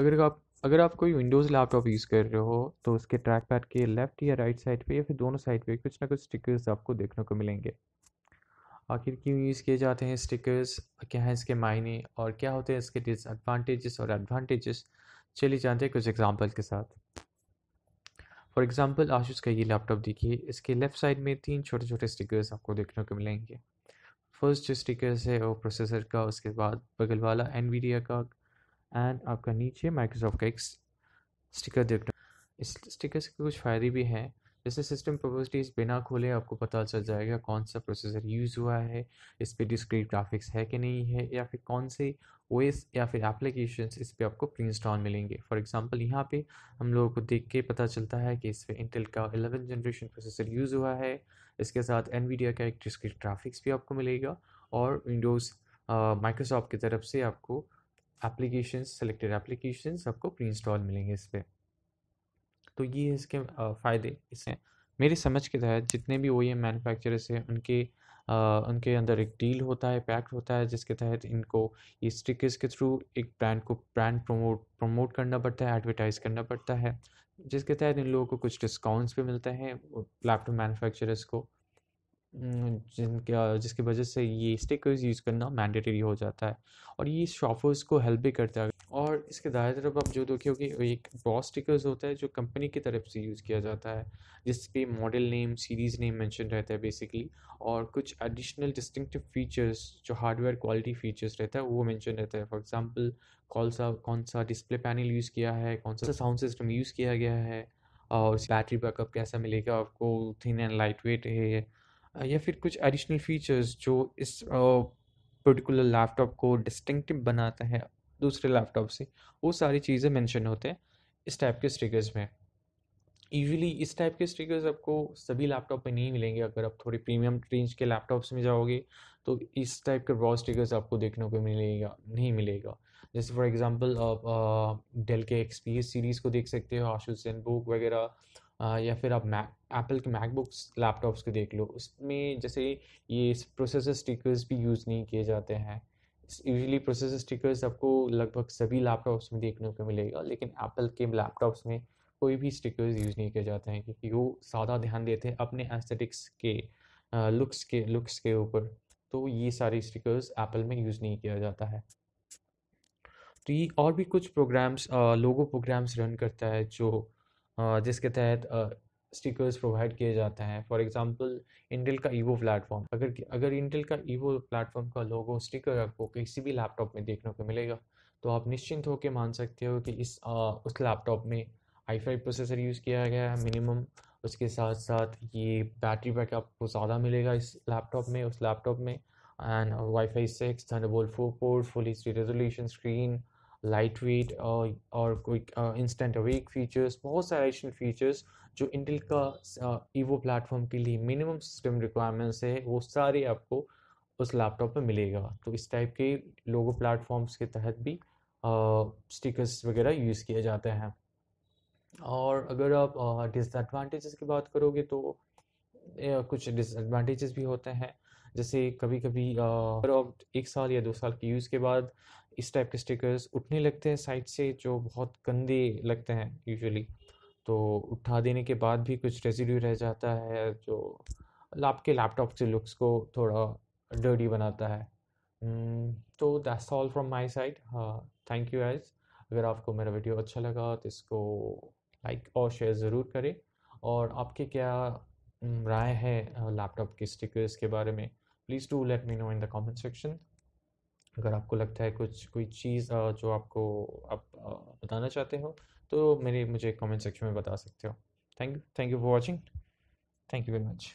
अगर आप अगर आप कोई विंडोज़ लैपटॉप यूज़ कर रहे हो तो उसके ट्रैक पैड के लेफ्ट या राइट साइड पे या फिर दोनों साइड पे कुछ ना कुछ स्टिकर्स आपको देखने को मिलेंगे आखिर क्यों यूज़ किए जाते हैं स्टिकर्स क्या हैं इसके मायने और क्या होते हैं इसके डिसएडवांटेजेस और एडवांटेजेस चलिए जानते हैं कुछ एग्जाम्पल के साथ फॉर एग्जाम्पल आशूस का ये लैपटॉप देखिए इसके लेफ्ट साइड में तीन छोटे छोटे स्टिकर्स आपको देखने को मिलेंगे फर्स्ट जो स्टिकर्स है वो प्रोसेसर का उसके बाद बगल वाला एनवीडिया का एंड आपका नीचे माइक्रोसॉफ्ट का एक स्टिकर देखना इस स्टिकर से कुछ फ़ायदे भी हैं जैसे सिस्टम प्रॉपर्टीज़ बिना खोले आपको पता चल जाएगा कौन सा प्रोसेसर यूज़ हुआ है इस पर डिस्क्रीट ग्राफिक्स है कि नहीं है या फिर कौन से ओ या फिर एप्लीकेशन इस पर आपको प्री इंस्टॉल मिलेंगे फॉर एग्जाम्पल यहाँ पे हम लोगों को देख के पता चलता है कि इस पर इंटेल का एलेवन जनरेशन प्रोसेसर यूज़ हुआ है इसके साथ एन का एक डिस्क्रीट ग्राफिक्स भी आपको मिलेगा और विंडोज़ माइक्रोसॉफ्ट की तरफ से आपको एप्लीकेशन सेलेक्टेड एप्लीकेशन आपको प्री इंस्टॉल मिलेंगे इस पर तो ये इसके फ़ायदे इसमें मेरी समझ के तहत जितने भी ओ एम मैनुफैक्चर हैं उनके आ, उनके अंदर एक डील होता है पैक्ट होता है जिसके तहत इनको ये स्टिकर्स के थ्रू एक ब्रांड को ब्रांड प्रमोट प्रमोट करना पड़ता है एडवर्टाइज करना पड़ता है जिसके तहत इन लोगों को कुछ डिस्काउंट्स भी मिलते हैं लैपटॉप मैनुफैक्चरर्स को जिनके जिसकी वजह से ये स्टिकर्स यूज़ करना मैंडेटरी हो जाता है और ये शॉपर्स को हेल्प भी करता है और इसके दाएं तरफ आप जो कि एक बॉस स्टिकर्स होता है जो कंपनी की तरफ से यूज़ किया जाता है जिस पे model name series name mention रहता है बेसिकली और कुछ एडिशनल डिस्टिंक्टिव फीचर्स जो हार्डवेयर क्वालिटी फीचर्स रहता है वो मेंशन रहता है फॉर एग्जांपल कौन सा कौन सा डिस्प्ले पैनल यूज़ किया है कौन सा साउंड सिस्टम यूज़ किया गया है और बैटरी बैकअप कैसा मिलेगा आपको थिन एंड लाइट वेट है या फिर कुछ एडिशनल फीचर्स जो इस पर्टिकुलर लैपटॉप को डिस्टिंक्टिव बनाता है दूसरे लैपटॉप से वो सारी चीज़ें मेंशन होते हैं इस टाइप के स्टिकर्स में यूजुअली इस टाइप के स्टिकर्स आपको सभी लैपटॉप पे नहीं मिलेंगे अगर आप थोड़ी प्रीमियम रेंज के लैपटॉप्स में जाओगे तो इस टाइप के रॉ स्टिकर्स आपको देखने को मिलेगा नहीं मिलेगा जैसे फॉर एग्जांपल आप डेल के एक्सपीरियस सीरीज़ को देख सकते हो सेन बुक वगैरह या फिर आप मैक एप्पल के मैकबुक्स लैपटॉप्स के देख लो उसमें जैसे ये प्रोसेसर स्टिकर्स भी यूज़ नहीं किए जाते हैं यूजली प्रोसेसर स्टिकर्स आपको लगभग सभी लैपटॉप्स में देखने को मिलेगा लेकिन एप्पल के लैपटॉप्स में कोई भी स्टिकर्स यूज़ नहीं किए जाते हैं क्योंकि वो ज़्यादा ध्यान देते हैं अपने एस्थेटिक्स के लुक्स के लुक्स के ऊपर तो ये सारे स्टिकर्स एप्पल में यूज़ नहीं किया जाता है तो ये और भी कुछ प्रोग्राम्स लोगो प्रोग्राम्स रन करता है जो जिसके तहत स्टिकर्स प्रोवाइड किए जाते हैं फॉर एग्जांपल इंटेल का ईवो प्लेटफॉर्म अगर अगर इंटेल का ईवो प्लेटफॉर्म का लोगो स्टिकर आपको किसी भी लैपटॉप में देखने को मिलेगा तो आप निश्चिंत होकर मान सकते हो कि इस आ, उस लैपटॉप में आई फाइव प्रोसेसर यूज़ किया गया है मिनिमम उसके साथ साथ ये बैटरी बैकअप आपको ज़्यादा मिलेगा इस लैपटॉप में उस लैपटॉप में and wifi six thunderbolt four port full H resolution screen lightweight और कोई इंस्टेंट अवेक फीचर्स बहुत सारे एडिशनल फीचर्स जो इंटेल का ईवो प्लेटफॉर्म के लिए मिनिमम सिस्टम रिक्वायरमेंट्स है वो सारे आपको उस लैपटॉप में मिलेगा तो इस टाइप के लोगो प्लेटफॉर्म्स के तहत भी स्टिकर्स वगैरह यूज़ किए जाते हैं और अगर आप डिसएडवांटेजेस की बात करोगे तो कुछ डिसएडवांटेजेस भी होते हैं जैसे कभी कभी अगर एक साल या दो साल के यूज़ के बाद इस टाइप के स्टिकर्स उठने लगते हैं साइड से जो बहुत गंदे लगते हैं यूजुअली तो उठा देने के बाद भी कुछ रेजिड्यू रह जाता है जो आपके लैपटॉप से लुक्स को थोड़ा डर्डी बनाता है तो that's all from my side thank you एज अगर आपको मेरा वीडियो अच्छा लगा तो इसको लाइक और शेयर ज़रूर करें और आपके क्या राय है लैपटॉप के स्टिकर्स के बारे में please to let me know in the comment section अगर आपको लगता है कुछ कोई चीज़ जो आपको आप बताना चाहते हो तो मेरे मुझे कमेंट सेक्शन में बता सकते हो thank you thank you for watching thank you very much